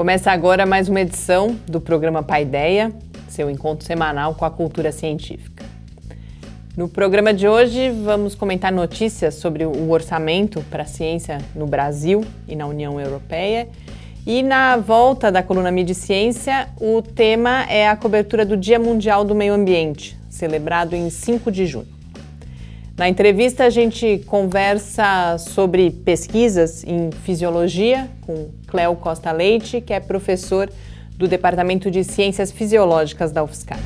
Começa agora mais uma edição do programa Paideia, seu encontro semanal com a cultura científica. No programa de hoje, vamos comentar notícias sobre o orçamento para a ciência no Brasil e na União Europeia. E na volta da coluna Mídia Ciência, o tema é a cobertura do Dia Mundial do Meio Ambiente, celebrado em 5 de junho. Na entrevista, a gente conversa sobre pesquisas em fisiologia com Cléo Costa Leite, que é professor do Departamento de Ciências Fisiológicas da UFSCar.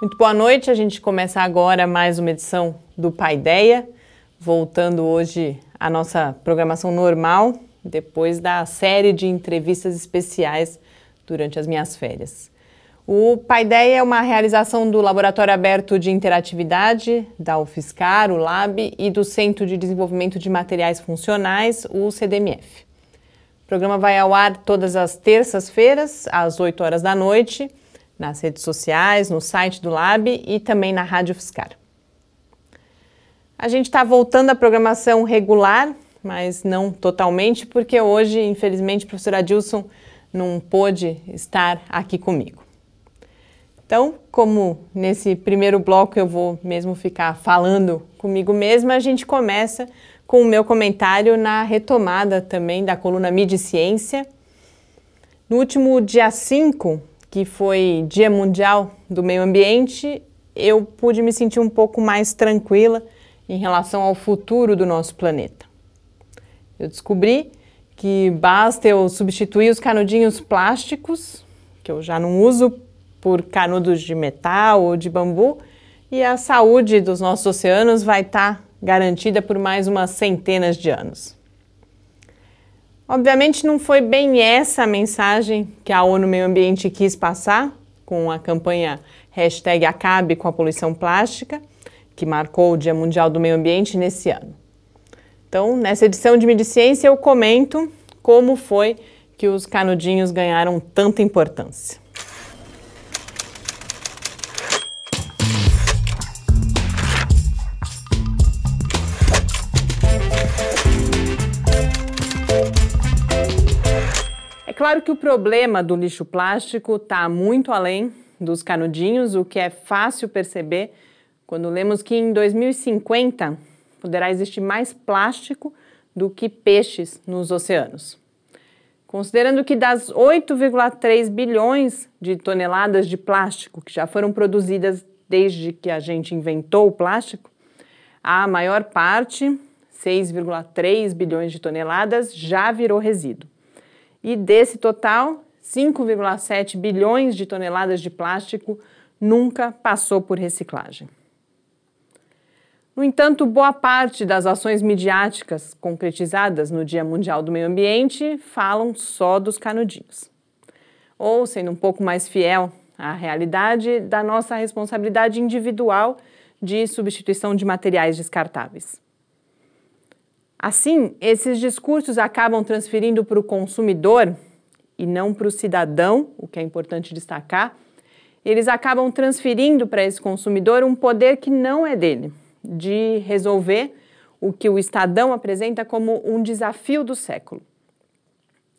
Muito boa noite, a gente começa agora mais uma edição do Paideia, voltando hoje à nossa programação normal, depois da série de entrevistas especiais durante as minhas férias. O Paideia é uma realização do Laboratório Aberto de Interatividade, da UFSCar, o LAB, e do Centro de Desenvolvimento de Materiais Funcionais, o CDMF. O programa vai ao ar todas as terças-feiras, às 8 horas da noite, nas redes sociais, no site do Lab e também na Rádio UFSCar. A gente está voltando à programação regular mas não totalmente, porque hoje, infelizmente, o professor Adilson não pôde estar aqui comigo. Então, como nesse primeiro bloco eu vou mesmo ficar falando comigo mesma, a gente começa com o meu comentário na retomada também da coluna Mídia e Ciência. No último dia 5, que foi Dia Mundial do Meio Ambiente, eu pude me sentir um pouco mais tranquila em relação ao futuro do nosso planeta. Eu descobri que basta eu substituir os canudinhos plásticos, que eu já não uso, por canudos de metal ou de bambu, e a saúde dos nossos oceanos vai estar tá garantida por mais umas centenas de anos. Obviamente não foi bem essa a mensagem que a ONU Meio Ambiente quis passar com a campanha hashtag Acabe com a Poluição Plástica, que marcou o Dia Mundial do Meio Ambiente nesse ano. Então, nessa edição de Mediciência, eu comento como foi que os canudinhos ganharam tanta importância. É claro que o problema do lixo plástico está muito além dos canudinhos, o que é fácil perceber quando lemos que em 2050 Poderá existir mais plástico do que peixes nos oceanos. Considerando que das 8,3 bilhões de toneladas de plástico que já foram produzidas desde que a gente inventou o plástico, a maior parte, 6,3 bilhões de toneladas, já virou resíduo. E desse total, 5,7 bilhões de toneladas de plástico nunca passou por reciclagem. No entanto, boa parte das ações midiáticas concretizadas no Dia Mundial do Meio Ambiente falam só dos canudinhos. Ou, sendo um pouco mais fiel à realidade, da nossa responsabilidade individual de substituição de materiais descartáveis. Assim, esses discursos acabam transferindo para o consumidor e não para o cidadão, o que é importante destacar. Eles acabam transferindo para esse consumidor um poder que não é dele de resolver o que o Estadão apresenta como um desafio do século.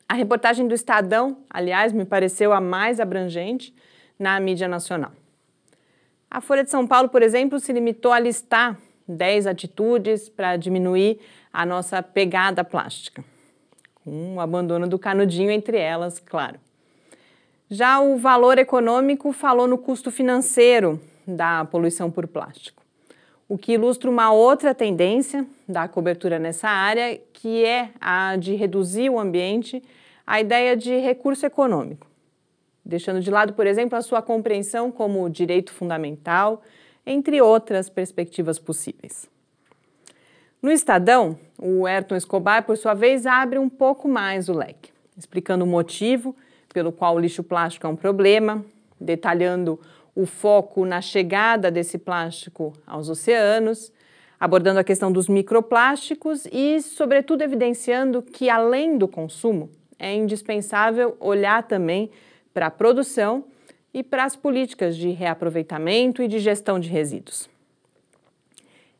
A reportagem do Estadão, aliás, me pareceu a mais abrangente na mídia nacional. A Folha de São Paulo, por exemplo, se limitou a listar 10 atitudes para diminuir a nossa pegada plástica, com um o abandono do canudinho entre elas, claro. Já o valor econômico falou no custo financeiro da poluição por plástico o que ilustra uma outra tendência da cobertura nessa área, que é a de reduzir o ambiente à ideia de recurso econômico, deixando de lado, por exemplo, a sua compreensão como direito fundamental, entre outras perspectivas possíveis. No Estadão, o Ayrton Escobar, por sua vez, abre um pouco mais o leque, explicando o motivo pelo qual o lixo plástico é um problema, detalhando o foco na chegada desse plástico aos oceanos, abordando a questão dos microplásticos e, sobretudo, evidenciando que, além do consumo, é indispensável olhar também para a produção e para as políticas de reaproveitamento e de gestão de resíduos.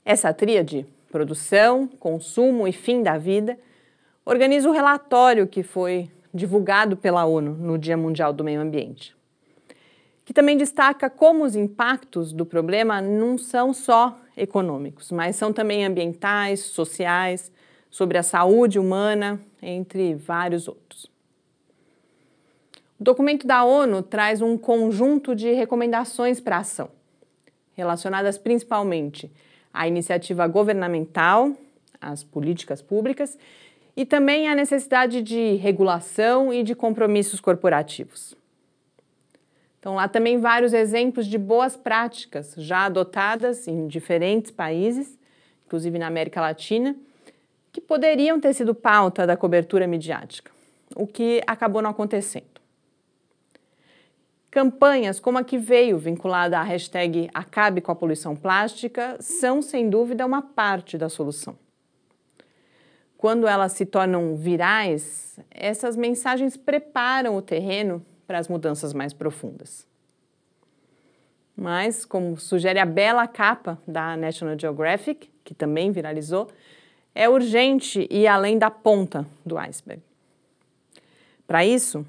Essa tríade, produção, consumo e fim da vida, organiza o relatório que foi divulgado pela ONU no Dia Mundial do Meio Ambiente e também destaca como os impactos do problema não são só econômicos, mas são também ambientais, sociais, sobre a saúde humana, entre vários outros. O documento da ONU traz um conjunto de recomendações para a ação, relacionadas principalmente à iniciativa governamental, às políticas públicas e também à necessidade de regulação e de compromissos corporativos. Então, lá também vários exemplos de boas práticas já adotadas em diferentes países, inclusive na América Latina, que poderiam ter sido pauta da cobertura midiática, o que acabou não acontecendo. Campanhas como a que veio vinculada à hashtag Acabe com a Poluição Plástica são, sem dúvida, uma parte da solução. Quando elas se tornam virais, essas mensagens preparam o terreno para as mudanças mais profundas. Mas, como sugere a bela capa da National Geographic, que também viralizou, é urgente ir além da ponta do iceberg. Para isso,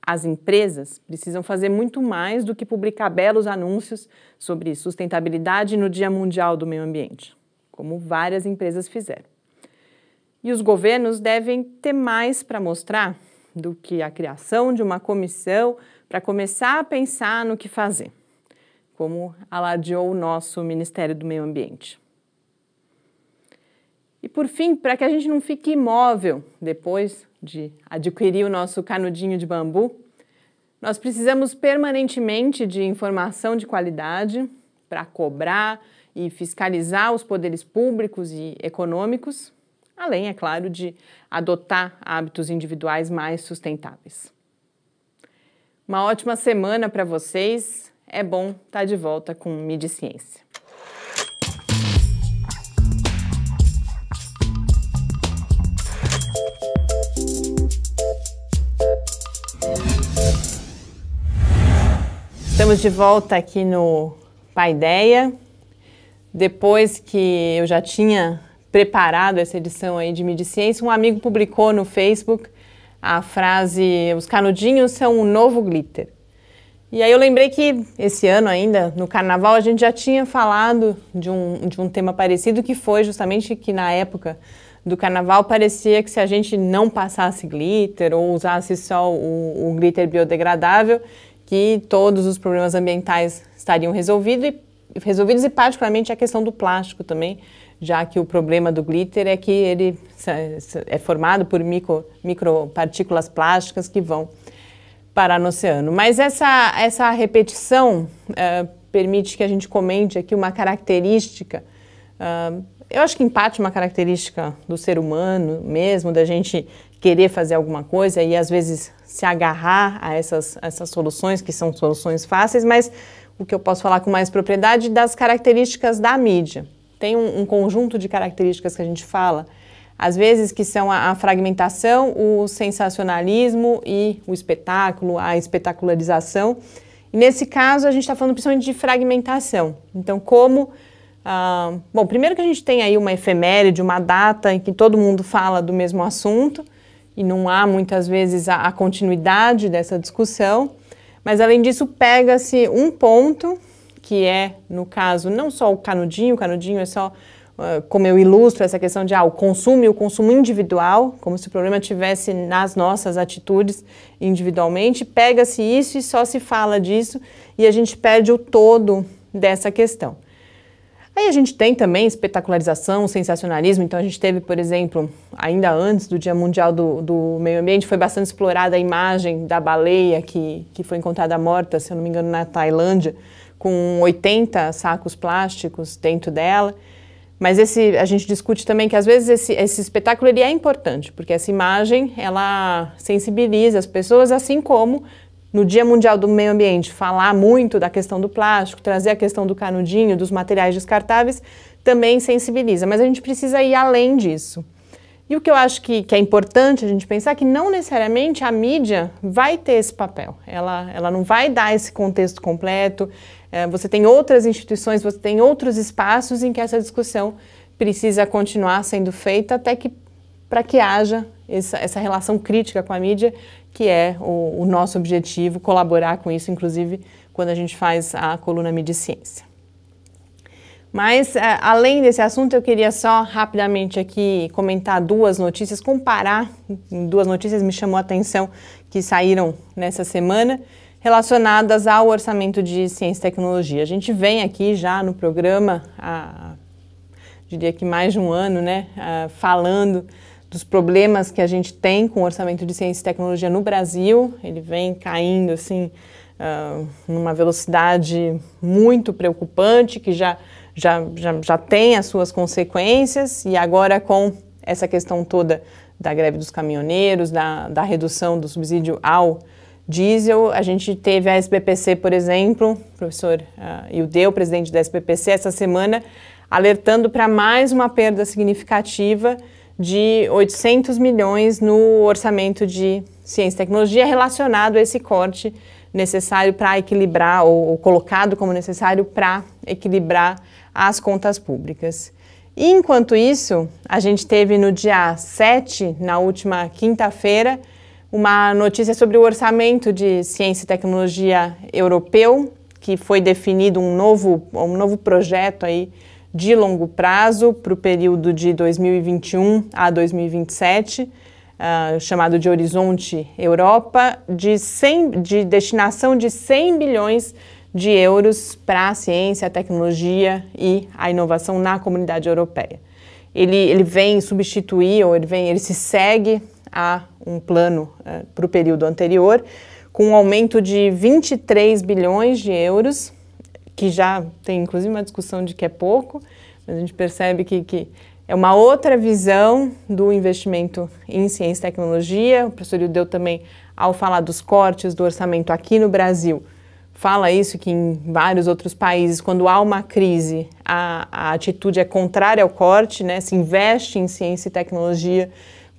as empresas precisam fazer muito mais do que publicar belos anúncios sobre sustentabilidade no Dia Mundial do Meio Ambiente, como várias empresas fizeram. E os governos devem ter mais para mostrar do que a criação de uma comissão para começar a pensar no que fazer, como aladiou o nosso Ministério do Meio Ambiente. E por fim, para que a gente não fique imóvel depois de adquirir o nosso canudinho de bambu, nós precisamos permanentemente de informação de qualidade para cobrar e fiscalizar os poderes públicos e econômicos além, é claro, de adotar hábitos individuais mais sustentáveis. Uma ótima semana para vocês. É bom estar tá de volta com Midi Ciência. Estamos de volta aqui no Paideia. Depois que eu já tinha preparado essa edição aí de Mediciência, um amigo publicou no Facebook a frase: os canudinhos são um novo glitter. E aí eu lembrei que esse ano ainda, no carnaval, a gente já tinha falado de um, de um tema parecido, que foi justamente que na época do carnaval parecia que se a gente não passasse glitter ou usasse só o, o glitter biodegradável, que todos os problemas ambientais estariam resolvido e, resolvidos e particularmente a questão do plástico também, já que o problema do glitter é que ele é formado por micro, micropartículas plásticas que vão parar no oceano. Mas essa, essa repetição uh, permite que a gente comente aqui uma característica, uh, eu acho que em parte uma característica do ser humano mesmo, da gente querer fazer alguma coisa e às vezes se agarrar a essas, essas soluções, que são soluções fáceis, mas o que eu posso falar com mais propriedade das características da mídia tem um, um, conjunto de características que a gente fala, às vezes que são a, a fragmentação, o sensacionalismo e o espetáculo, a espetacularização. E nesse caso a gente está falando principalmente de fragmentação. Então, como ah, bom, primeiro que a gente tem aí uma efeméride, uma data em que todo mundo fala do mesmo assunto e não há muitas vezes a, a continuidade dessa discussão, mas além disso pega-se um ponto que é, no caso, não só o canudinho, o canudinho é só ah, como eu ilustro essa questão de ah, o consumo e o consumo individual, como se o problema tivesse nas nossas atitudes individualmente, pega-se isso e só se fala disso e a gente perde o todo dessa questão. Aí a gente tem também espetacularização, sensacionalismo, então a gente teve, por exemplo, ainda antes do Dia Mundial do, do Meio Ambiente, foi bastante explorada a imagem da baleia que, que foi encontrada morta, se eu não me engano, na Tailândia, com 80 sacos plásticos dentro dela. Mas esse, a gente discute também que às vezes esse, esse espetáculo ele é importante, porque essa imagem ela sensibiliza as pessoas, assim como no Dia Mundial do Meio Ambiente falar muito da questão do plástico, trazer a questão do canudinho, dos materiais descartáveis, também sensibiliza. Mas a gente precisa ir além disso. E o que eu acho que, que é importante a gente pensar é que não necessariamente a mídia vai ter esse papel. Ela, ela não vai dar esse contexto completo, é, você tem outras instituições, você tem outros espaços em que essa discussão precisa continuar sendo feita até que para que haja essa, essa, relação crítica com a mídia, que é o, o, nosso objetivo, colaborar com isso, inclusive quando a gente faz a coluna Mídia e Ciência. Mas, é, além desse assunto, eu queria só rapidamente aqui comentar duas notícias, comparar duas notícias, me chamou a atenção, que saíram nessa semana relacionadas ao orçamento de ciência e tecnologia. A gente vem aqui já no programa há, diria que mais de um ano, né, ah, falando dos problemas que a gente tem com o orçamento de ciência e tecnologia no Brasil. Ele vem caindo assim ah, numa velocidade muito preocupante, que já, já, já, já tem as suas consequências, e agora com essa questão toda da greve dos caminhoneiros, da, da redução do subsídio ao diesel. A gente teve a SBPC, por exemplo, ah, o professor uh, Ildeu, presidente da SBPC, essa semana, alertando para mais uma perda significativa de 800 milhões no orçamento de ciência e tecnologia relacionado a esse corte necessário para equilibrar, ou, ou colocado como necessário para equilibrar as contas públicas. E, enquanto isso, a gente teve no dia 7, na última quinta-feira, uma notícia sobre o orçamento de ciência e tecnologia europeu, que foi definido um novo, um novo projeto aí de longo prazo para o período de 2021 a 2027, uh, ah, chamado de Horizonte Europa, de, 100, de destinação de 100 bilhões de euros para a ciência, a tecnologia e a inovação na comunidade europeia. Ele, ele vem substituir, ou ele, vem, ele se segue a um plano uh, eh, para o período anterior, com um aumento de 23 bilhões de euros, que já tem inclusive uma discussão de que é pouco, mas a gente percebe que, que é uma outra visão do investimento em ciência e tecnologia. O professor deu também, ao falar dos cortes do orçamento aqui no Brasil, fala isso que em vários outros países, quando há uma crise, a, a atitude é contrária ao corte, né? se investe em ciência e tecnologia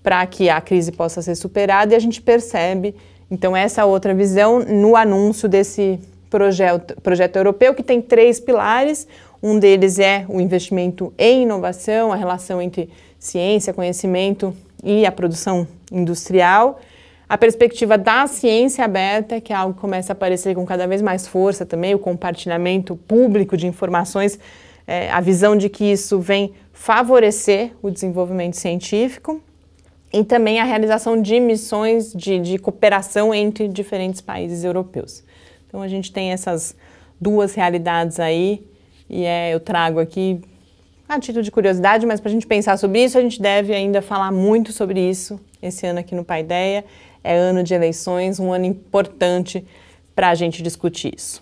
para que a crise possa ser superada e a gente percebe, então, essa outra visão no anúncio desse projeto, projeto europeu, que tem três pilares. Um deles é o investimento em inovação, a relação entre ciência, conhecimento e a produção industrial. A perspectiva da ciência aberta, que é algo que começa a aparecer com cada vez mais força também, o compartilhamento público de informações, é, a visão de que isso vem favorecer o desenvolvimento científico e também a realização de missões de, de cooperação entre diferentes países europeus. Então a gente tem essas duas realidades aí e é, eu trago aqui a título de curiosidade, mas para a gente pensar sobre isso, a gente deve ainda falar muito sobre isso esse ano aqui no Paideia. É ano de eleições, um ano importante para a gente discutir isso.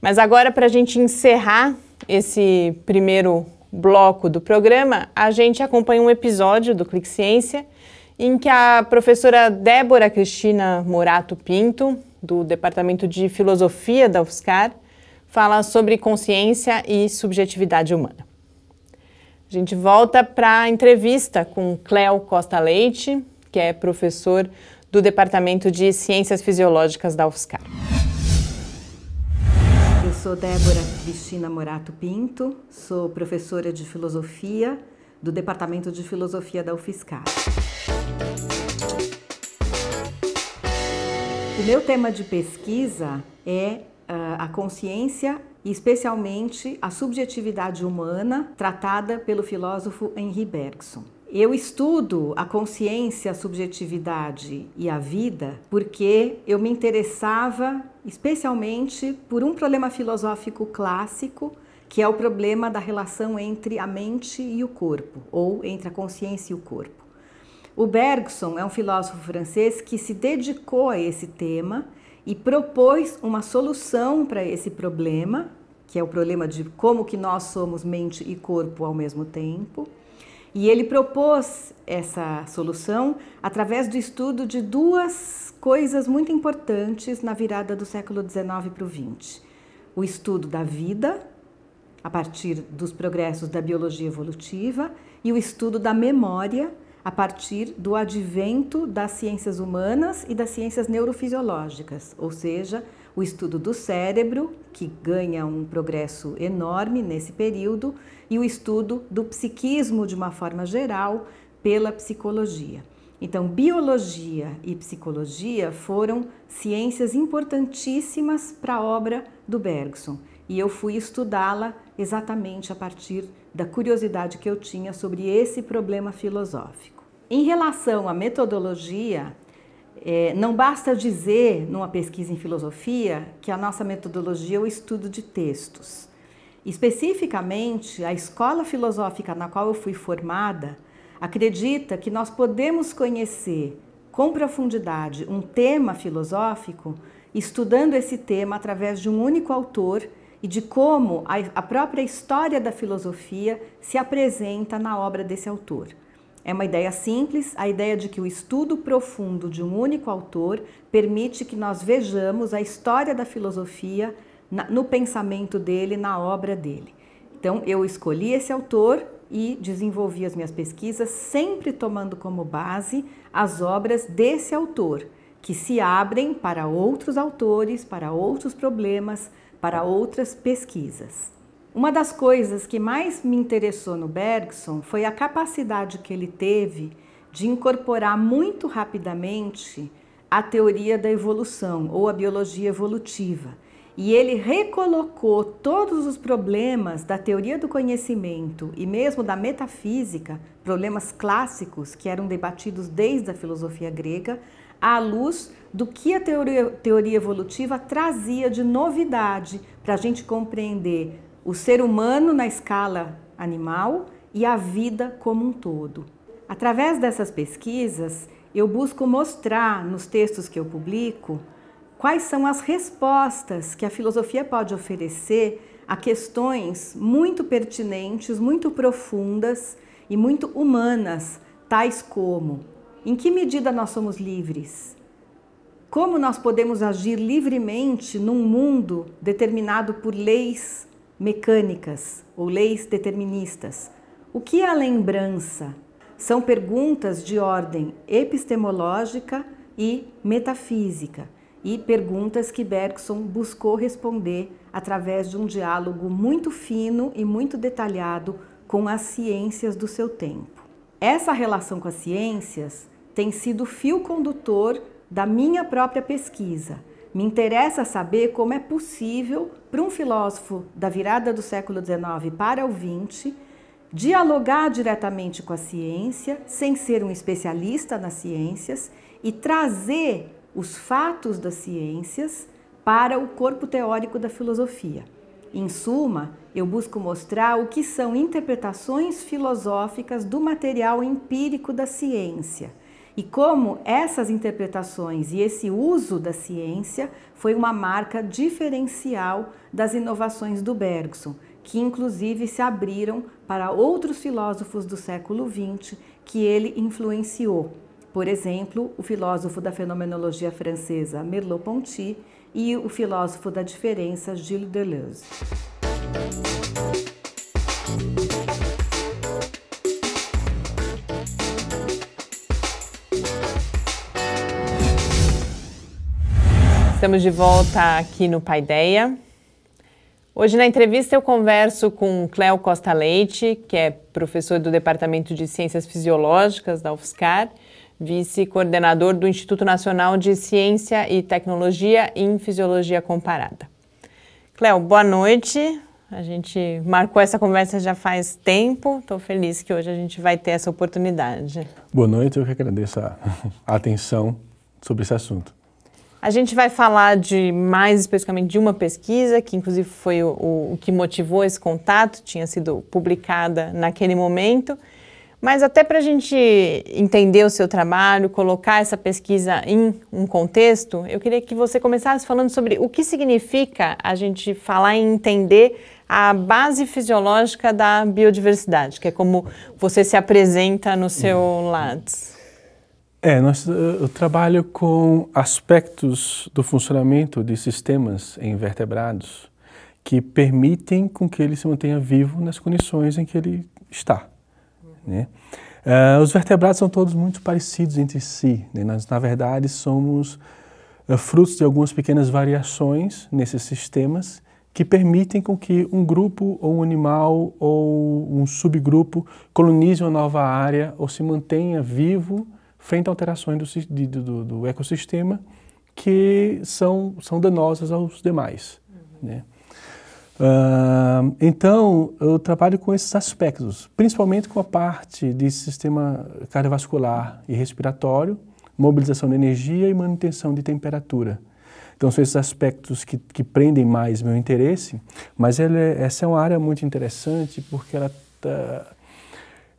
Mas agora, para a gente encerrar esse primeiro bloco do programa, a gente acompanha um episódio do Clique Ciência em que a professora Débora Cristina Morato Pinto, do Departamento de Filosofia da UFSCar, fala sobre consciência e subjetividade humana. A gente volta para a entrevista com Cléo Costa Leite, que é professor do Departamento de Ciências Fisiológicas da UFSCar sou Débora Cristina Morato Pinto, sou professora de filosofia do Departamento de Filosofia da UFSCar. O meu tema de pesquisa é ah, a consciência e especialmente a subjetividade humana tratada pelo filósofo Henri Bergson. Eu estudo a consciência, a subjetividade e a vida porque eu me interessava especialmente por um problema filosófico clássico, que é o problema da relação entre a mente e o corpo, ou entre a consciência e o corpo. O Bergson é um filósofo francês que se dedicou a esse tema e propôs uma solução para esse problema, que é o problema de como que nós somos mente e corpo ao mesmo tempo. E ele propôs essa solução através do estudo de duas coisas muito importantes na virada do século XIX para o XX: o estudo da vida, a partir dos progressos da biologia evolutiva, e o estudo da memória, a partir do advento das ciências humanas e das ciências neurofisiológicas, ou seja, o estudo do cérebro, que ganha um progresso enorme nesse período, e o estudo do psiquismo de uma forma geral pela psicologia. Então, biologia e psicologia foram ciências importantíssimas para a obra do Bergson e eu fui estudá-la exatamente a partir da curiosidade que eu tinha sobre esse problema filosófico. Em relação à metodologia, é, não basta dizer, numa pesquisa em filosofia, que a nossa metodologia é o estudo de textos. Especificamente, a escola filosófica na qual eu fui formada acredita que nós podemos conhecer com profundidade um tema filosófico estudando esse tema através de um único autor e de como a, própria história da filosofia se apresenta na obra desse autor. É uma ideia simples, a ideia de que o estudo profundo de um único autor permite que nós vejamos a história da filosofia no pensamento dele, na obra dele. Então, eu escolhi esse autor e desenvolvi as minhas pesquisas sempre tomando como base as obras desse autor, que se abrem para outros autores, para outros problemas, para outras pesquisas. Uma das coisas que mais me interessou no Bergson foi a capacidade que ele teve de incorporar muito rapidamente a teoria da evolução ou a biologia evolutiva. E ele recolocou todos os problemas da teoria do conhecimento e mesmo da metafísica, problemas clássicos que eram debatidos desde a filosofia grega, à luz do que a teoria, teoria evolutiva trazia de novidade para a gente compreender o ser humano na escala animal e a vida como um todo. Através dessas pesquisas, eu busco mostrar nos textos que eu publico quais são as respostas que a filosofia pode oferecer a questões muito pertinentes, muito profundas e muito humanas, tais como: em que medida nós somos livres? Como nós podemos agir livremente num mundo determinado por leis mecânicas ou leis deterministas. O que é a lembrança? São perguntas de ordem epistemológica e metafísica e perguntas que Bergson buscou responder através de um diálogo muito fino e muito detalhado com as ciências do seu tempo. Essa relação com as ciências tem sido fio condutor da minha própria pesquisa me interessa saber como é possível para um filósofo da virada do século XIX para o XX dialogar diretamente com a ciência, sem ser um especialista nas ciências, e trazer os fatos das ciências para o corpo teórico da filosofia. Em suma, eu busco mostrar o que são interpretações filosóficas do material empírico da ciência e como essas interpretações e esse uso da ciência foi uma marca diferencial das inovações do Bergson, que inclusive se abriram para outros filósofos do século XX que ele influenciou. Por exemplo, o filósofo da fenomenologia francesa Merleau-Ponty e o filósofo da diferença Gilles Deleuze. Estamos de volta aqui no Paideia. Hoje na entrevista eu converso com Cléo Costa Leite, que é professor do Departamento de Ciências Fisiológicas da UFSCar, vice-coordenador do Instituto Nacional de Ciência e Tecnologia em Fisiologia Comparada. Cléo, boa noite. A gente marcou essa conversa já faz tempo. Estou feliz que hoje a gente vai ter essa oportunidade. Boa noite, eu que agradeço a atenção sobre esse assunto. A gente vai falar de mais especificamente de uma pesquisa, que inclusive foi o, o, que motivou esse contato, tinha sido publicada naquele momento. Mas até para a gente entender o seu trabalho, colocar essa pesquisa em um contexto, eu queria que você começasse falando sobre o que significa a gente falar e entender a base fisiológica da biodiversidade, que é como você se apresenta no seu hum. LADS. É, nós, eh, eu trabalho com aspectos do funcionamento de sistemas em vertebrados que permitem com que ele se mantenha vivo nas condições em que ele está. Né? Uh, os vertebrados são todos muito parecidos entre si. Né? Nós, na verdade, somos uh, frutos de algumas pequenas variações nesses sistemas que permitem com que um grupo ou um animal ou um subgrupo colonize uma nova área ou se mantenha vivo frente a alterações do, do, do ecossistema que são, são danosas aos demais. Uhum. Né? Uh, então, eu trabalho com esses aspectos, principalmente com a parte de sistema cardiovascular e respiratório, mobilização de energia e manutenção de temperatura. Então, são esses aspectos que, que prendem mais meu interesse, mas é, essa é uma área muito interessante porque ela tá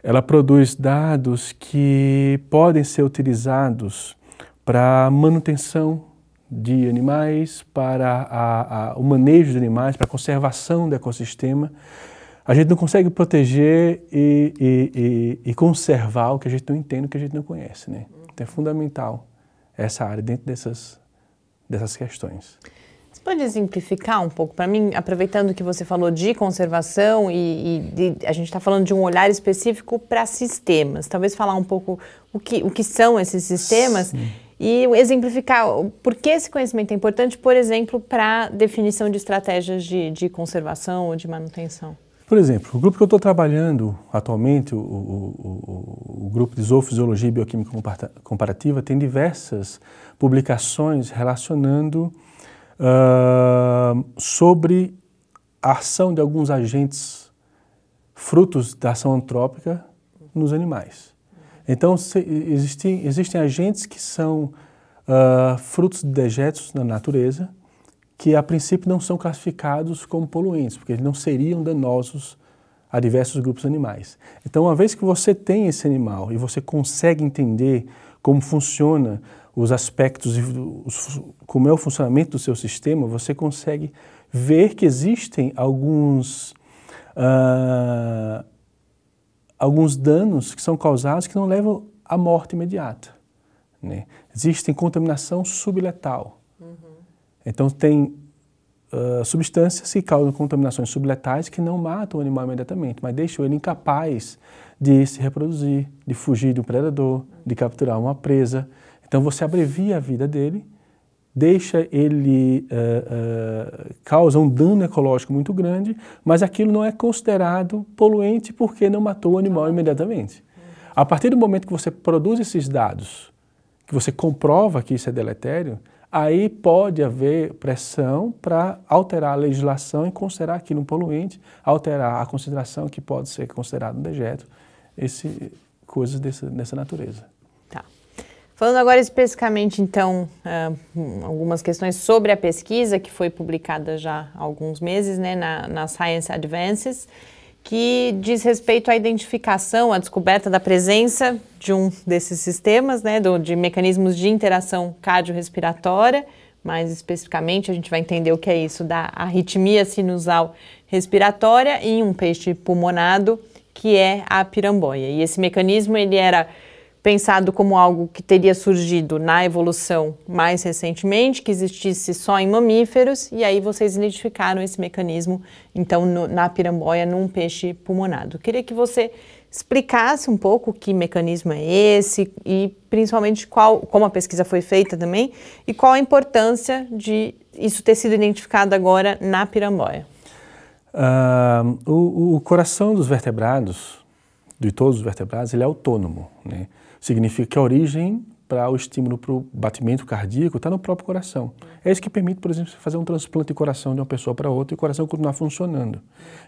ela produz dados que podem ser utilizados para manutenção de animais, para a, a, o manejo de animais, para a conservação do ecossistema. A gente não consegue proteger e, e, e, e, conservar o que a gente não entende, o que a gente não conhece. Né? Então é fundamental essa área dentro dessas, dessas questões pode exemplificar um pouco para mim, aproveitando que você falou de conservação e, e, a gente está falando de um olhar específico para sistemas. Talvez falar um pouco o que, o que são esses sistemas Sim. e exemplificar por que esse conhecimento é importante, por exemplo, para definição de estratégias de, de conservação ou de manutenção. Por exemplo, o grupo que eu estou trabalhando atualmente, o, o, o, o, grupo de zoofisiologia e bioquímica comparativa, tem diversas publicações relacionando uh, sobre a ação de alguns agentes frutos da ação antrópica nos animais. Então, se, existem, existem agentes que são uh, frutos de dejetos na natureza, que a princípio não são classificados como poluentes, porque eles não seriam danosos a diversos grupos animais. Então, uma vez que você tem esse animal e você consegue entender como funciona os aspectos, os, como é o funcionamento do seu sistema, você consegue ver que existem alguns, uh, alguns danos que são causados que não levam à morte imediata. Né? Existem contaminação subletal. Uhum. Então, tem uh, substâncias que causam contaminações subletais que não matam o animal imediatamente, mas deixam ele incapaz de se reproduzir, de fugir de um predador, uhum. de capturar uma presa. Então você abrevia a vida dele, deixa ele, uh, uh, causa um dano ecológico muito grande, mas aquilo não é considerado poluente porque não matou o animal imediatamente. A partir do momento que você produz esses dados, que você comprova que isso é deletério, aí pode haver pressão para alterar a legislação e considerar aquilo um poluente, alterar a consideração que pode ser considerado um dejeto, esse, coisas dessa, dessa natureza. Tá. Falando agora especificamente, então, é, algumas questões sobre a pesquisa que foi publicada já há alguns meses né, na, na Science Advances, que diz respeito à identificação, à descoberta da presença de um desses sistemas, né, do, de mecanismos de interação cardiorrespiratória, mais especificamente a gente vai entender o que é isso da arritmia sinusal respiratória em um peixe pulmonado, que é a piramboia. E esse mecanismo ele era pensado como algo que teria surgido na evolução mais recentemente, que existisse só em mamíferos, e aí vocês identificaram esse mecanismo, então, no, na piramboia, num peixe pulmonado. queria que você explicasse um pouco que mecanismo é esse e, principalmente, qual, como a pesquisa foi feita também e qual a importância de isso ter sido identificado agora na piramboia. Uh, o, o, coração dos vertebrados, de todos os vertebrados, ele é autônomo. Né? Significa que a origem para o estímulo para o batimento cardíaco está no próprio coração. É isso que permite, por exemplo, fazer um transplante de coração de uma pessoa para outra e o coração continuar funcionando.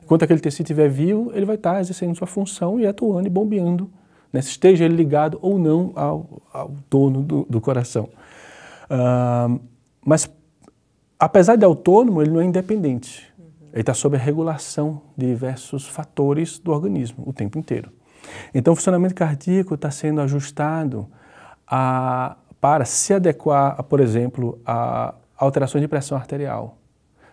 Enquanto aquele tecido estiver vivo, ele vai estar exercendo sua função e atuando e bombeando, né? se esteja ele ligado ou não ao, ao dono do, do coração. Uh, mas, apesar de autônomo, ele não é independente. Ele está sob a regulação de diversos fatores do organismo o tempo inteiro. Então, o funcionamento cardíaco está sendo ajustado a, para se adequar, por exemplo, a alterações de pressão arterial,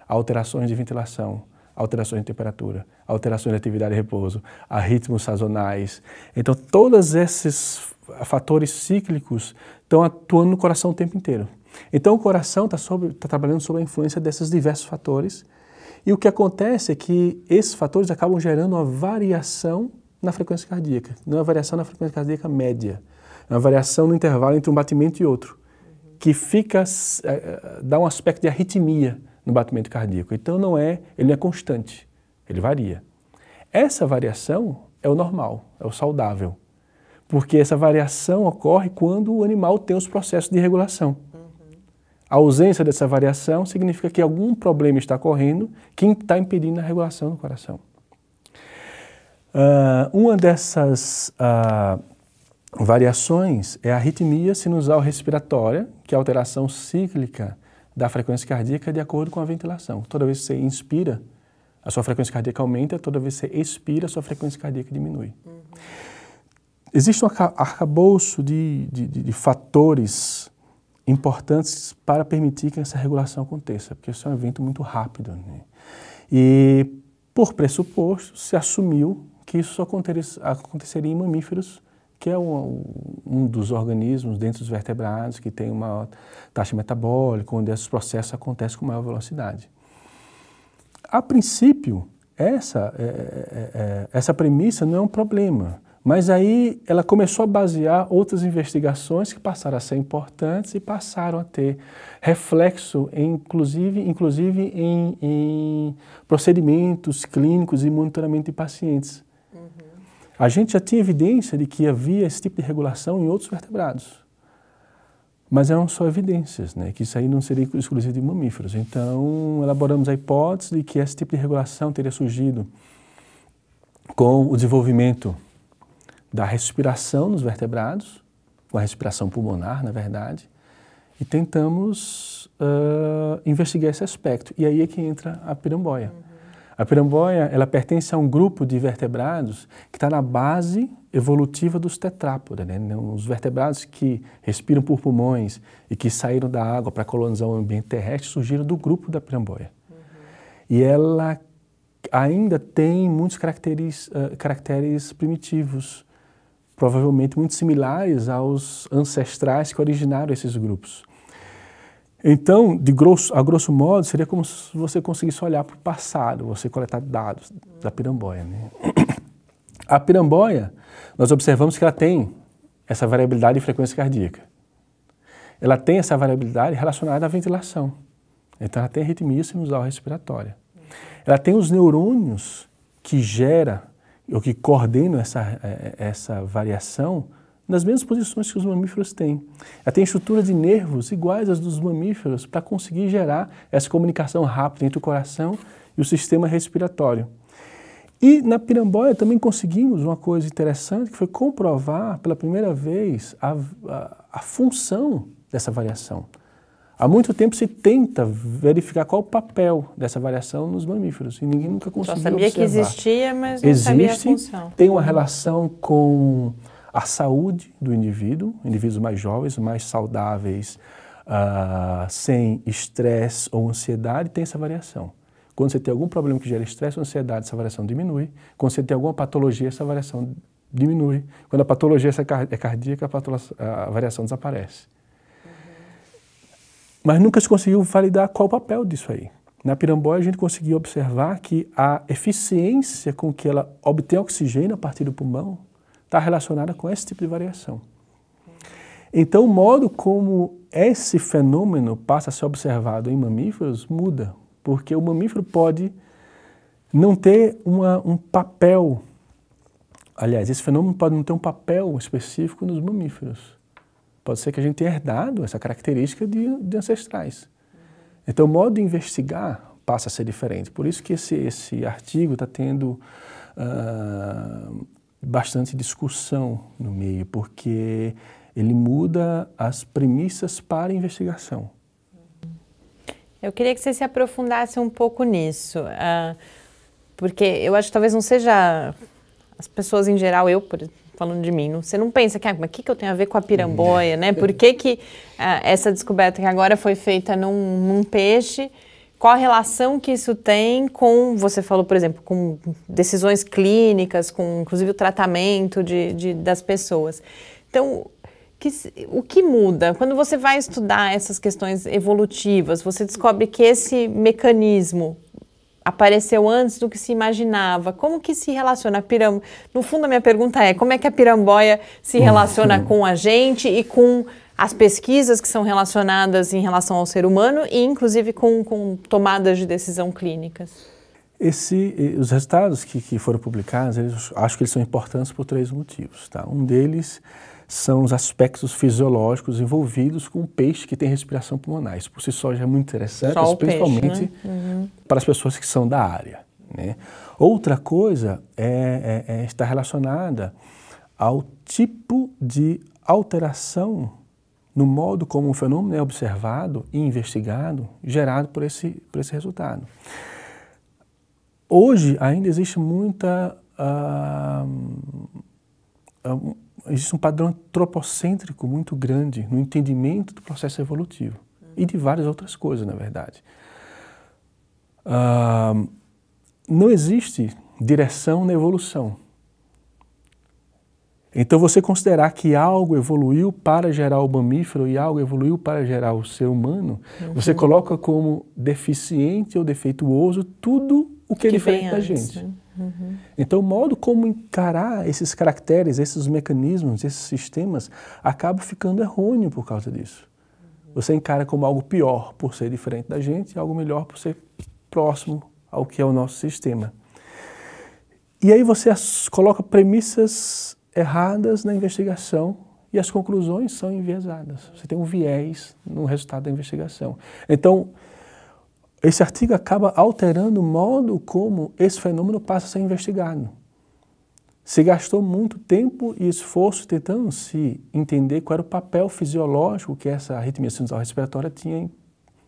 alterações de ventilação, alterações de temperatura, alterações de atividade e repouso, a ritmos sazonais. Então, todos esses fatores cíclicos estão atuando no coração o tempo inteiro. Então, o coração está tá trabalhando sob a influência desses diversos fatores. E o que acontece é que esses fatores acabam gerando uma variação na frequência cardíaca. Não é variação na frequência cardíaca média. É uma variação no intervalo entre um batimento e outro, que fica, eh, eh, dá um aspecto de arritmia no batimento cardíaco. Então não é, ele não é constante, ele varia. Essa variação é o normal, é o saudável. Porque essa variação ocorre quando o animal tem os processos de regulação. Uhum. A ausência dessa variação significa que algum problema está ocorrendo que está impedindo a regulação do coração. Uh, uma dessas uh, variações é a arritmia sinusal respiratória, que é a alteração cíclica da frequência cardíaca de acordo com a ventilação. Toda vez que você inspira, a sua frequência cardíaca aumenta, toda vez que você expira, a sua frequência cardíaca diminui. Uhum. Existe um arcabouço de, de, de, de fatores importantes para permitir que essa regulação aconteça, porque isso é um evento muito rápido. Né? E, por pressuposto, se assumiu que isso aconteceria em mamíferos, que é um, um, dos organismos dentro dos vertebrados que tem uma taxa metabólica, onde esses processos acontecem com maior velocidade. A princípio, essa, é é, é, é, essa premissa não é um problema, mas aí ela começou a basear outras investigações que passaram a ser importantes e passaram a ter reflexo, em, inclusive, inclusive em, em procedimentos clínicos e monitoramento de pacientes. A gente já tinha evidência de que havia esse tipo de regulação em outros vertebrados. Mas eram só evidências, né? que isso aí não seria exclusivo de mamíferos. Então, elaboramos a hipótese de que esse tipo de regulação teria surgido com o desenvolvimento da respiração nos vertebrados, com a respiração pulmonar, na verdade, e tentamos uh, investigar esse aspecto. E aí é que entra a piramboia. A piramboia ela pertence a um grupo de vertebrados que está na base evolutiva dos tetrápoda, né? os né, vertebrados que respiram por pulmões e que saíram da água para colonizar o ambiente terrestre surgiram do grupo da piramboia. Uhum. E ela ainda tem muitos caracteres, uh, caracteres primitivos, provavelmente muito similares aos ancestrais que originaram esses grupos. Então, de grosso, a grosso modo, seria como se você conseguisse olhar para o passado, você coletar dados da piramboia. Né? A piramboia, nós observamos que ela tem essa variabilidade de frequência cardíaca. Ela tem essa variabilidade relacionada à ventilação. Então, ela tem arritmia sinusal respiratória. Ela tem os neurônios que gera ou que coordenam essa, eh, essa variação nas mesmas posições que os mamíferos têm. Ela tem estrutura de nervos iguais às dos mamíferos para conseguir gerar essa comunicação rápida entre o coração e o sistema respiratório. E na pirambóia também conseguimos uma coisa interessante, que foi comprovar pela primeira vez a, a, a função dessa variação. Há muito tempo se tenta verificar qual o papel dessa variação nos mamíferos e ninguém nunca então, conseguiu Só sabia observar. que existia, mas não Existe, sabia a função. Tem uma relação com a saúde do indivíduo, indivíduos mais jovens, mais saudáveis, uh, sem estresse ou ansiedade, tem essa variação. Quando você tem algum problema que gera estresse ou ansiedade, essa variação diminui. Quando você tem alguma patologia, essa variação diminui. Quando a patologia é cardíaca, a, a variação desaparece. Uhum. Mas nunca se conseguiu validar qual o papel disso aí. Na pirambóia, a gente conseguiu observar que a eficiência com que ela obtém oxigênio a partir do pulmão está relacionada com esse tipo de variação. Então, o modo como esse fenômeno passa a ser observado em mamíferos muda, porque o mamífero pode não ter uma, um papel. Aliás, esse fenômeno pode não ter um papel específico nos mamíferos. Pode ser que a gente tenha herdado essa característica de, de ancestrais. Então, o modo de investigar passa a ser diferente. Por isso que esse, esse artigo está tendo uh, bastante discussão no meio, porque ele muda as premissas para a investigação. Eu queria que você se aprofundasse um pouco nisso, uh, porque eu acho que talvez não seja as pessoas em geral, eu por, falando de mim, não, você não pensa que, ah, mas o que, que eu tenho a ver com a piramboia, né? Por que, que uh, essa descoberta que agora foi feita num, num peixe qual a relação que isso tem com, você falou, por exemplo, com decisões clínicas, com inclusive o tratamento de, de das pessoas. Então, que, o que muda? Quando você vai estudar essas questões evolutivas, você descobre que esse mecanismo apareceu antes do que se imaginava. Como que se relaciona a piramboia? No fundo, a minha pergunta é, como é que a piramboia se relaciona com a gente e com as pesquisas que são relacionadas em relação ao ser humano e, inclusive, com, com tomadas de decisão clínicas? Esse, os resultados que, que foram publicados, eles, acho que eles são importantes por três motivos. Tá? Um deles são os aspectos fisiológicos envolvidos com o peixe que tem respiração pulmonar. Isso por si só já é muito interessante, principalmente né? uhum. para as pessoas que são da área. Né? Outra coisa é, é, é está relacionada ao tipo de alteração no modo como o fenômeno é observado e investigado, gerado por esse, por esse resultado. Hoje ainda existe muita. Uh, existe um padrão antropocêntrico muito grande no entendimento do processo evolutivo uhum. e de várias outras coisas, na verdade. Uh, não existe direção na evolução. Então, você considerar que algo evoluiu para gerar o mamífero e algo evoluiu para gerar o ser humano, uhum. você coloca como deficiente ou defeituoso tudo o que, que é diferente da gente. Né? Uhum. Então, o modo como encarar esses caracteres, esses mecanismos, esses sistemas, acaba ficando errôneo por causa disso. Você encara como algo pior por ser diferente da gente e algo melhor por ser próximo ao que é o nosso sistema. E aí você coloca premissas erradas na investigação e as conclusões são enviesadas. Você tem um viés no resultado da investigação. Então, esse artigo acaba alterando o modo como esse fenômeno passa a ser investigado. Se gastou muito tempo e esforço tentando se entender qual era o papel fisiológico que essa arritmia sinusal respiratória tinha em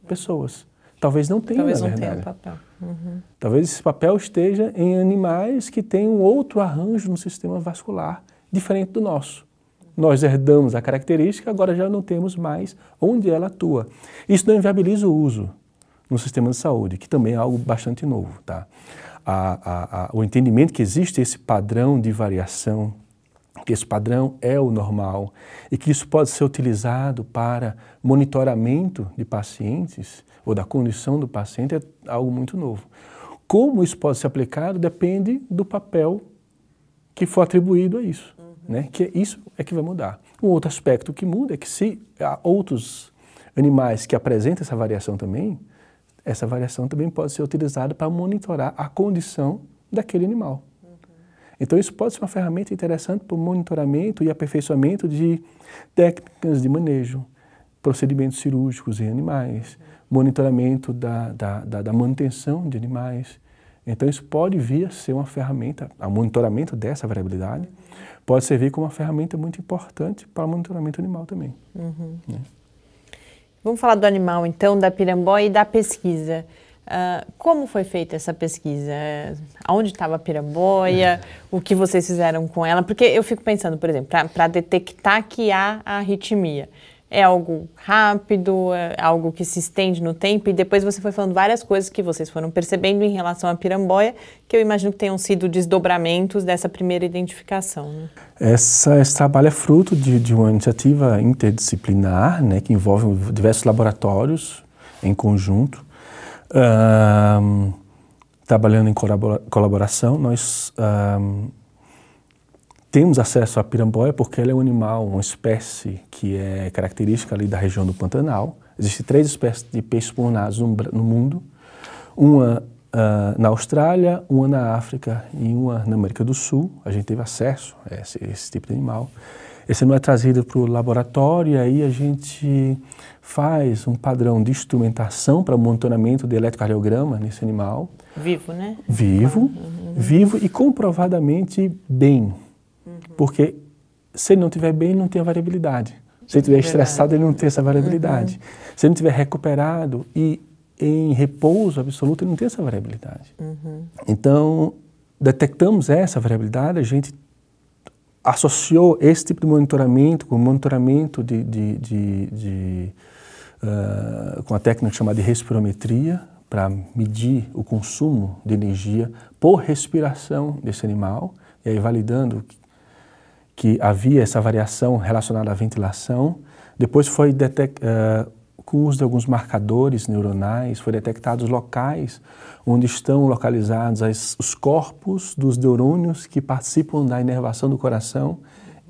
pessoas. Talvez não tenha, Talvez na não tenha papel. Uhum. Talvez esse papel esteja em animais que têm um outro arranjo no sistema vascular diferente do nosso. Nós herdamos a característica, agora já não temos mais onde ela atua. Isso não inviabiliza o uso no sistema de saúde, que também é algo bastante novo. Tá? A, a, a, o entendimento que existe esse padrão de variação, que esse padrão é o normal e que isso pode ser utilizado para monitoramento de pacientes ou da condição do paciente é algo muito novo. Como isso pode ser aplicado depende do papel que for atribuído a isso né? Que é isso é que vai mudar. Um outro aspecto que muda é que se há outros animais que apresentam essa variação também, essa variação também pode ser utilizada para monitorar a condição daquele animal. Uhum. Então isso pode ser uma ferramenta interessante para o monitoramento e aperfeiçoamento de técnicas de manejo, procedimentos cirúrgicos em animais, uhum. monitoramento da, da, da, da manutenção de animais. Então isso pode vir a ser uma ferramenta, a monitoramento dessa variabilidade, uhum pode servir como uma ferramenta muito importante para o monitoramento animal também. Uhum. Né? Vamos falar do animal então, da pirambó e da pesquisa. Uh, como foi feita essa pesquisa? Onde estava a piramboia? O que vocês fizeram com ela? Porque eu fico pensando, por exemplo, para detectar que há arritmia é algo rápido, é algo que se estende no tempo, e depois você foi falando várias coisas que vocês foram percebendo em relação à piramboia, que eu imagino que tenham sido desdobramentos dessa primeira identificação. Né? Essa, esse trabalho é fruto de, de uma iniciativa interdisciplinar, né, que envolve diversos laboratórios em conjunto. Um, trabalhando em colabora colaboração, nós um, temos acesso à piramboia porque ela é um animal, uma espécie que é característica ali da região do Pantanal. Existem três espécies de peixes pulmonares no, no mundo, uma uh, na Austrália, uma na África e uma na América do Sul. A gente teve acesso a esse, esse tipo de animal. Esse animal é trazido para o laboratório e aí a gente faz um padrão de instrumentação para monitoramento de eletrocardiograma nesse animal. Vivo, né? Vivo, uhum. vivo e comprovadamente bem. Porque se ele não estiver bem, ele não tem a variabilidade. Se ele estiver é estressado, ele não tem essa variabilidade. Uhum. Se ele não estiver recuperado e em repouso absoluto, ele não tem essa variabilidade. Uhum. Então, detectamos essa variabilidade, a gente associou esse tipo de monitoramento com monitoramento de, de, de, de uh, com a técnica chamada de respirometria para medir o consumo de energia por respiração desse animal e aí validando que havia essa variação relacionada à ventilação. Depois foi detectado, uh, eh, com o uso de alguns marcadores neuronais, foi detectados locais onde estão localizados as, os corpos dos neurônios que participam da inervação do coração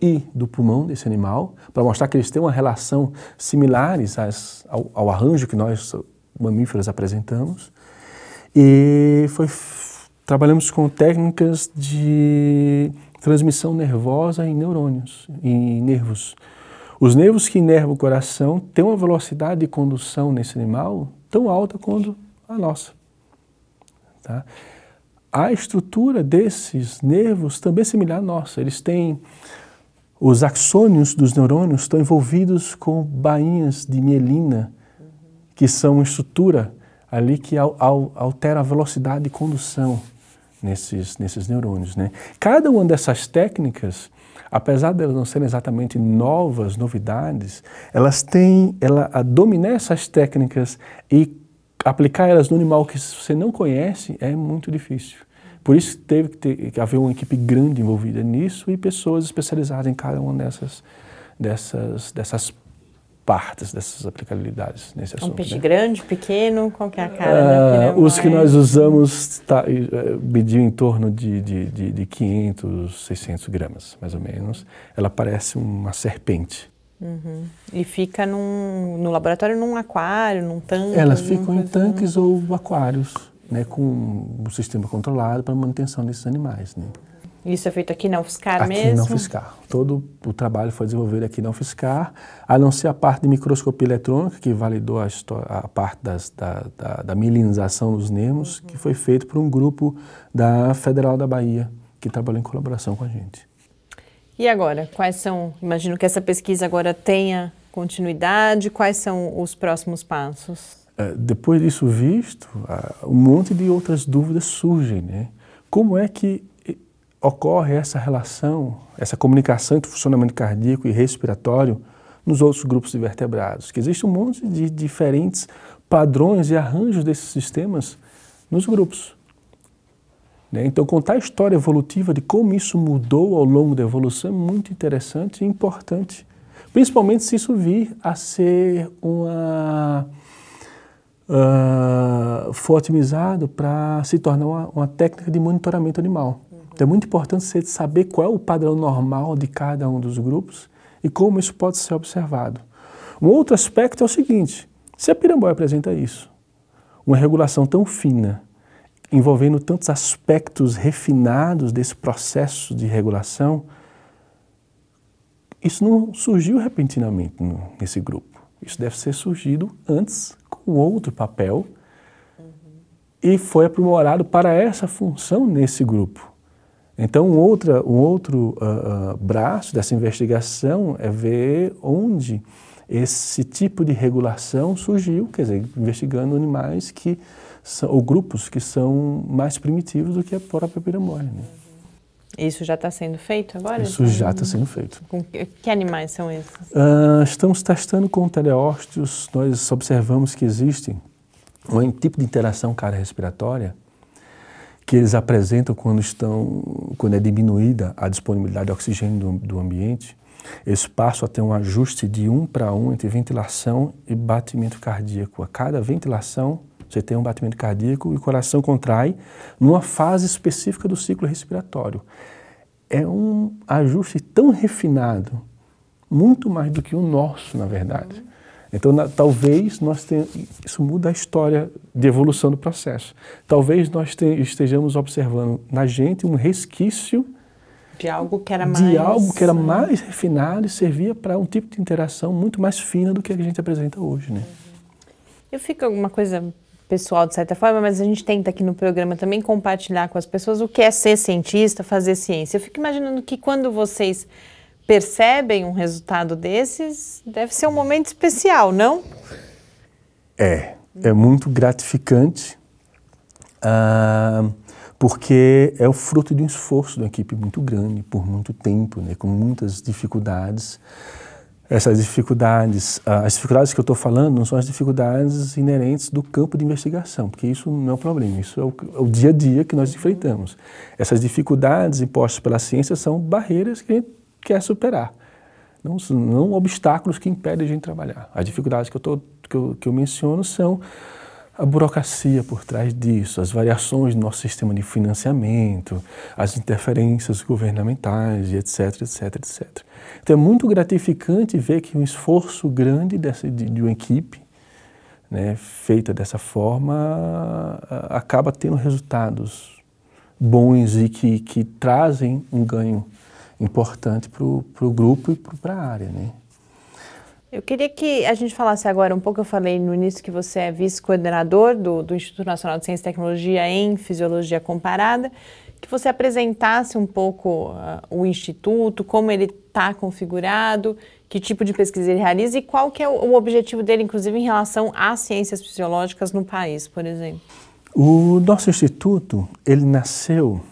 e do pulmão desse animal, para mostrar que eles têm uma relação similares às, ao, ao arranjo que nós mamíferos apresentamos. E foi trabalhamos com técnicas de transmissão nervosa em neurônios, em nervos. Os nervos que inervam o coração têm uma velocidade de condução nesse animal tão alta quanto a nossa. Tá? A estrutura desses nervos também é similar à nossa. Eles têm os axônios dos neurônios estão envolvidos com bainhas de mielina, que são uma estrutura ali que altera a velocidade de condução nesses, nesses neurônios. Né? Cada uma dessas técnicas, apesar de elas não serem exatamente novas, novidades, elas têm, ela a dominar essas técnicas e aplicar elas no animal que você não conhece é muito difícil. Por isso teve que, ter, que haver uma equipe grande envolvida nisso e pessoas especializadas em cada uma dessas, dessas, dessas partes dessas aplicabilidades nesse um assunto. Um peixe né? grande, pequeno, qual que é a cara? Uh, os que nós usamos tá, é, mediam em torno de, de, de, de 500, 600 gramas, mais ou menos. Ela parece uma serpente. Uhum. E fica num, no laboratório num aquário, num tanque? Elas ficam em assim? tanques ou aquários, né, com um sistema controlado para manutenção desses animais. Né? Isso é feito aqui na UFSCar aqui mesmo? Aqui na UFSCar. Todo o trabalho foi desenvolvido aqui na UFSCar, a não ser a parte de microscopia eletrônica, que validou a, a parte das, da, da, da, milinização dos nemos uhum. que foi feito por um grupo da Federal da Bahia, que trabalhou em colaboração com a gente. E agora, quais são, imagino que essa pesquisa agora tenha continuidade, quais são os próximos passos? É, depois disso visto, uh, um monte de outras dúvidas surgem, né? Como é que ocorre essa relação, essa comunicação entre funcionamento cardíaco e respiratório nos outros grupos de vertebrados, que existe um monte de diferentes padrões e arranjos desses sistemas nos grupos. Né? Então, contar a história evolutiva de como isso mudou ao longo da evolução é muito interessante e importante, principalmente se isso vir a ser uma. Uh, ah, for otimizado para se tornar uma, uma técnica de monitoramento animal. Então é muito importante você saber qual é o padrão normal de cada um dos grupos e como isso pode ser observado. Um outro aspecto é o seguinte, se a pirambóia apresenta isso, uma regulação tão fina, envolvendo tantos aspectos refinados desse processo de regulação, isso não surgiu repentinamente nesse grupo. Isso deve ser surgido antes com outro papel uhum. e foi aprimorado para essa função nesse grupo. Então, um, outra, um outro uh, uh, braço dessa investigação é ver onde esse tipo de regulação surgiu, quer dizer, investigando animais que são, ou grupos que são mais primitivos do que a própria piramóide. Né? Isso já está sendo feito agora? Isso então? já está sendo feito. Com que, que animais são esses? Uh, estamos testando com teleósteos, nós observamos que existe um tipo de interação cara-respiratória que eles apresentam quando, estão, quando é diminuída a disponibilidade de oxigênio do, do ambiente, eles passam a ter um ajuste de um para um entre ventilação e batimento cardíaco. A cada ventilação, você tem um batimento cardíaco e o coração contrai numa fase específica do ciclo respiratório. É um ajuste tão refinado, muito mais do que o nosso, na verdade. Então, na, talvez nós tenhamos, isso muda a história de evolução do processo. Talvez nós te, estejamos observando na gente um resquício de algo que era mais de algo que era né? mais refinado e servia para um tipo de interação muito mais fina do que a gente apresenta hoje, né? Eu fico alguma coisa pessoal de certa forma, mas a gente tenta aqui no programa também compartilhar com as pessoas o que é ser cientista, fazer ciência. Eu fico imaginando que quando vocês percebem um resultado desses, deve ser um momento especial, não? É, é muito gratificante, ah, porque é o fruto de um esforço de uma equipe muito grande, por muito tempo, né, com muitas dificuldades. Essas dificuldades, ah, as dificuldades que eu estou falando não são as dificuldades inerentes do campo de investigação, porque isso não é um problema, isso é o, é o dia a dia que nós enfrentamos. Essas dificuldades impostas pela ciência são barreiras que a gente quer superar. Não, não obstáculos que impedem a gente trabalhar. As dificuldades que eu, tô, que eu, que eu menciono são a burocracia por trás disso, as variações do nosso sistema de financiamento, as interferências governamentais, etc, etc, etc. Então é muito gratificante ver que um esforço grande dessa, de, de uma equipe, né, feita dessa forma, acaba tendo resultados bons e que, que trazem um ganho importante para o grupo e para a área. Né? Eu queria que a gente falasse agora um pouco, eu falei no início que você é vice-coordenador do, do Instituto Nacional de Ciência e Tecnologia em Fisiologia Comparada, que você apresentasse um pouco uh, o Instituto, como ele está configurado, que tipo de pesquisa ele realiza e qual que é o, o objetivo dele, inclusive, em relação às ciências fisiológicas no país, por exemplo. O nosso Instituto, ele nasceu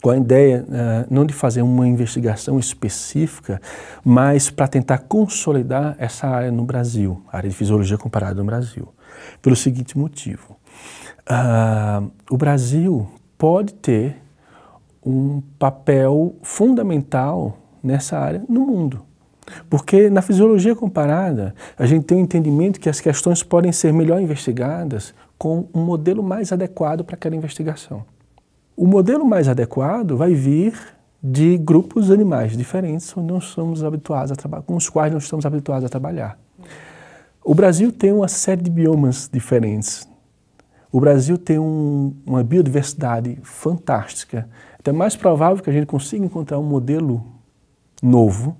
com a ideia uh, não de fazer uma investigação específica, mas para tentar consolidar essa área no Brasil, a área de fisiologia comparada no Brasil, pelo seguinte motivo: uh, o Brasil pode ter um papel fundamental nessa área no mundo. Porque na fisiologia comparada, a gente tem o um entendimento que as questões podem ser melhor investigadas com um modelo mais adequado para aquela investigação. O modelo mais adequado vai vir de grupos de animais diferentes, onde não habituados a trabalhar, com os quais não estamos habituados a trabalhar. O Brasil tem uma série de biomas diferentes. O Brasil tem um, uma biodiversidade fantástica. Então é mais provável que a gente consiga encontrar um modelo novo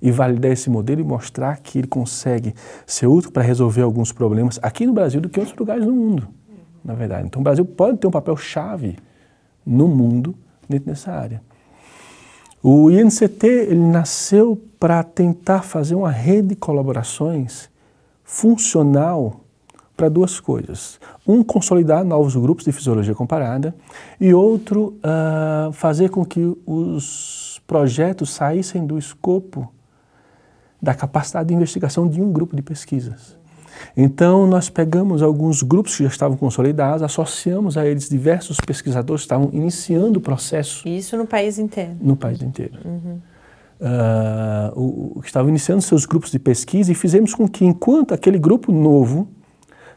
e validar esse modelo e mostrar que ele consegue ser útil para resolver alguns problemas aqui no Brasil do que em outros lugares do mundo, na verdade. Então o Brasil pode ter um papel chave no mundo dentro dessa área. O INCT ele nasceu para tentar fazer uma rede de colaborações funcional para duas coisas. Um, consolidar novos grupos de fisiologia comparada e outro, uh, fazer com que os projetos saíssem do escopo da capacidade de investigação de um grupo de pesquisas. Então, nós pegamos alguns grupos que já estavam consolidados, associamos a eles diversos pesquisadores que estavam iniciando o processo. Isso no país inteiro? No país inteiro. Uhum. Uh, o, o, que estavam iniciando seus grupos de pesquisa e fizemos com que, enquanto aquele grupo novo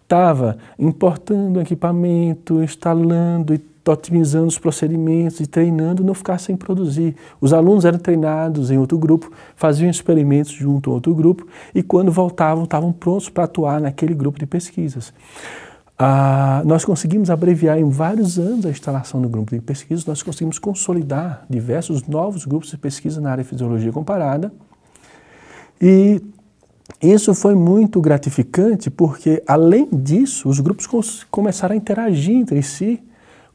estava importando equipamento, instalando e otimizando os procedimentos e treinando não ficar sem produzir. Os alunos eram treinados em outro grupo, faziam experimentos junto a outro grupo e quando voltavam estavam prontos para atuar naquele grupo de pesquisas. Ah, nós conseguimos abreviar em vários anos a instalação do grupo de pesquisas, nós conseguimos consolidar diversos novos grupos de pesquisa na área de fisiologia comparada e isso foi muito gratificante porque, além disso, os grupos começaram a interagir entre si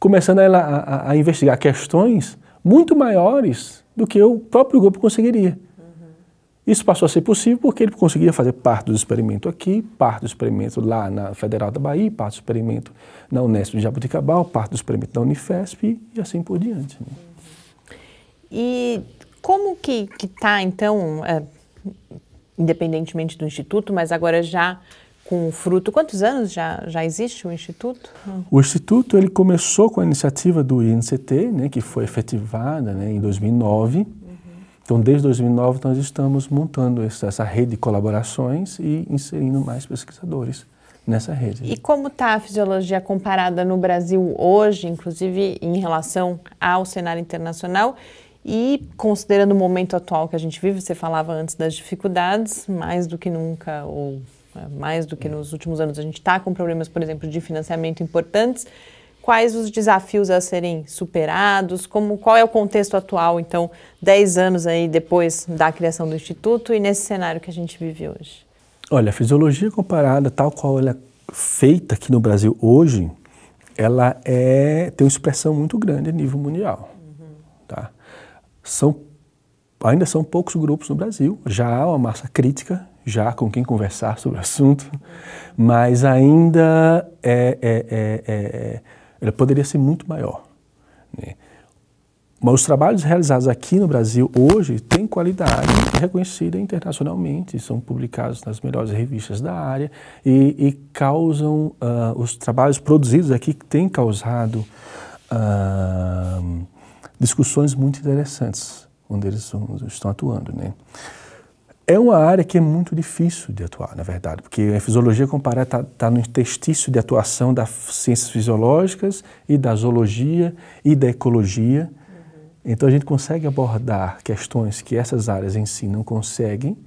começando a, a, a investigar questões muito maiores do que o próprio grupo conseguiria. Uhum. Isso passou a ser possível porque ele conseguia fazer parte do experimento aqui, parte do experimento lá na Federal da Bahia, parte do experimento na Unesp de Jabuticabal, parte do experimento na Unifesp e assim por diante. Né? Uhum. E como que está, então, é, independentemente do Instituto, mas agora já com o fruto. Quantos anos já, já existe o Instituto? O Instituto ele começou com a iniciativa do INCT, né, que foi efetivada né, em 2009. Uhum. Então, desde 2009, nós estamos montando essa rede de colaborações e inserindo mais pesquisadores nessa rede. E né. como está a fisiologia comparada no Brasil hoje, inclusive em relação ao cenário internacional? E considerando o momento atual que a gente vive, você falava antes das dificuldades, mais do que nunca, ou é, mais do que nos últimos anos, a gente está com problemas, por exemplo, de financiamento importantes. Quais os desafios a serem superados? Como, qual é o contexto atual, então, 10 anos aí depois da criação do Instituto e nesse cenário que a gente vive hoje? Olha, a fisiologia comparada, tal qual ela é feita aqui no Brasil hoje, ela é, tem uma expressão muito grande a nível mundial. Uhum. Tá? São, ainda são poucos grupos no Brasil, já há uma massa crítica já com quem conversar sobre o assunto, mas ainda é é, é, é, é, ela poderia ser muito maior. Né? Mas os trabalhos realizados aqui no Brasil hoje têm qualidade reconhecida internacionalmente, são publicados nas melhores revistas da área e, e causam, uh, os trabalhos produzidos aqui têm causado uh, discussões muito interessantes, onde eles estão atuando. Né? É uma área que é muito difícil de atuar, na verdade, porque a fisiologia comparada está tá no interstício de atuação das ciências fisiológicas e da zoologia e da ecologia. Uhum. Então a gente consegue abordar questões que essas áreas em si não conseguem,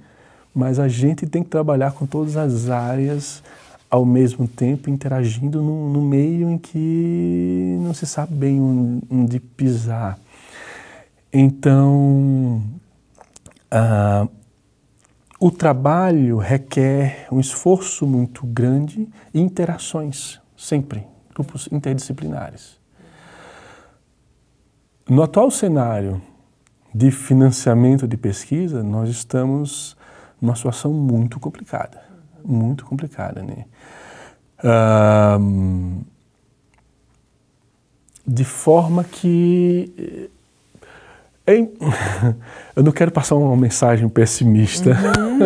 mas a gente tem que trabalhar com todas as áreas ao mesmo tempo, interagindo no, no meio em que não se sabe bem onde pisar. Então, uh, o trabalho requer um esforço muito grande e interações, sempre, grupos interdisciplinares. No atual cenário de financiamento de pesquisa, nós estamos numa situação muito complicada, muito complicada, né? Um, de forma que eh, Eu não quero passar uma mensagem pessimista uhum.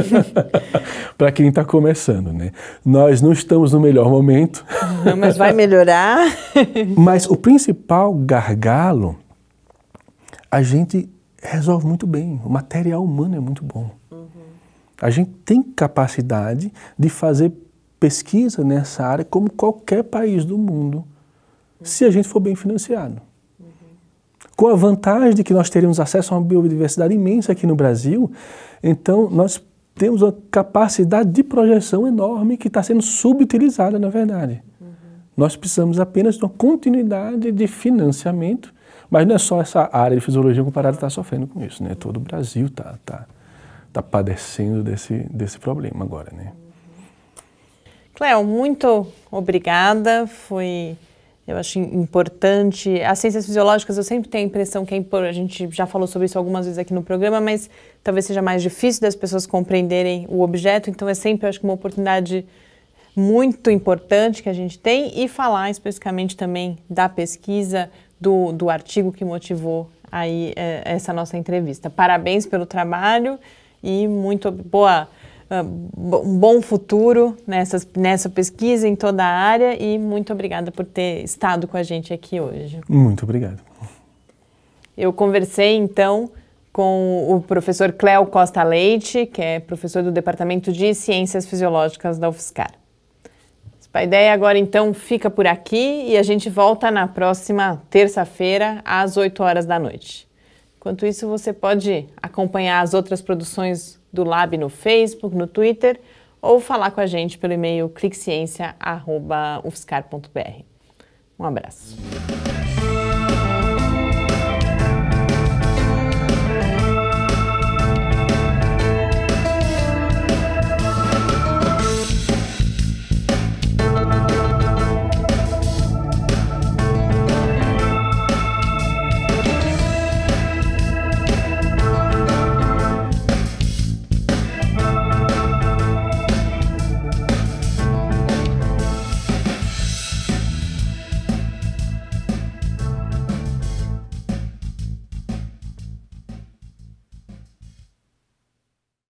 para quem está começando, né? Nós não estamos no melhor momento. Não, mas vai melhorar. mas o principal gargalo, a gente resolve muito bem. O material humano é muito bom. Uhum. A gente tem capacidade de fazer pesquisa nessa área como qualquer país do mundo, uhum. se a gente for bem financiado com a vantagem de que nós teríamos acesso a uma biodiversidade imensa aqui no Brasil, então nós temos uma capacidade de projeção enorme que está sendo subutilizada, na verdade. Uhum. Nós precisamos apenas de uma continuidade de financiamento, mas não é só essa área de fisiologia comparada que está sofrendo com isso, né? Todo o Brasil está tá, tá padecendo desse, desse problema agora, né? Uhum. Cléo, muito obrigada. Foi eu acho importante. As ciências fisiológicas, eu sempre tenho a impressão que é impor, a gente já falou sobre isso algumas vezes aqui no programa, mas talvez seja mais difícil das pessoas compreenderem o objeto, então é sempre, acho que, uma oportunidade muito importante que a gente tem e falar especificamente também da pesquisa, do, do artigo que motivou aí é, essa nossa entrevista. Parabéns pelo trabalho e muito boa ah, um bom futuro nessa, nessa pesquisa em toda a área e muito obrigada por ter estado com a gente aqui hoje. Muito obrigado. Eu conversei então com o professor Cléo Costa Leite, que é professor do Departamento de Ciências Fisiológicas da UFSCar. A ideia agora então fica por aqui e a gente volta na próxima terça-feira às 8 horas da noite. Enquanto isso, você pode acompanhar as outras produções do Lab no Facebook, no Twitter ou falar com a gente pelo e-mail cliqueciencia.ufscar.br. Um abraço.